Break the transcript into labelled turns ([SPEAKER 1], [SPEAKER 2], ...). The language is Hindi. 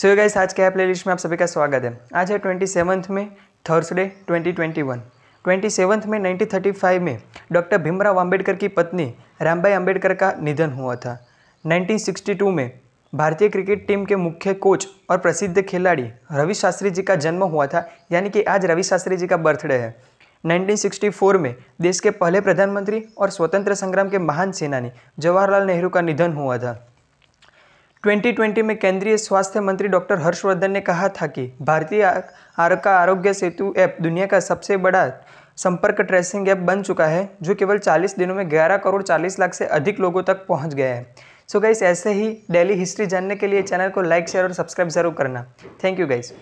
[SPEAKER 1] सो गाइस आज के प्ले लिस्ट में आप सभी का स्वागत है आज है ट्वेंटी सेवन्थ में Thursday twenty twenty one twenty seventh में नाइनटीन थर्टी फाइव में डॉक्टर भीमराव अंबेडकर की पत्नी रामबाई अंबेडकर का निधन हुआ था 1962 में भारतीय क्रिकेट टीम के मुख्य कोच और प्रसिद्ध खिलाड़ी रवि शास्त्री जी का जन्म हुआ था यानी कि आज रवि शास्त्री जी का बर्थडे है 1964 में देश के पहले प्रधानमंत्री और स्वतंत्र संग्राम के महान सेनानी जवाहरलाल नेहरू का निधन हुआ था 2020 में केंद्रीय स्वास्थ्य मंत्री डॉक्टर हर्षवर्धन ने कहा था कि भारतीय आर का आरोग्य सेतु ऐप दुनिया का सबसे बड़ा संपर्क ट्रेसिंग ऐप बन चुका है जो केवल 40 दिनों में 11 करोड़ 40 लाख से अधिक लोगों तक पहुंच गया है सो so गाइस ऐसे ही डेली हिस्ट्री जानने के लिए चैनल को लाइक शेयर और सब्सक्राइब जरूर करना थैंक यू गाइस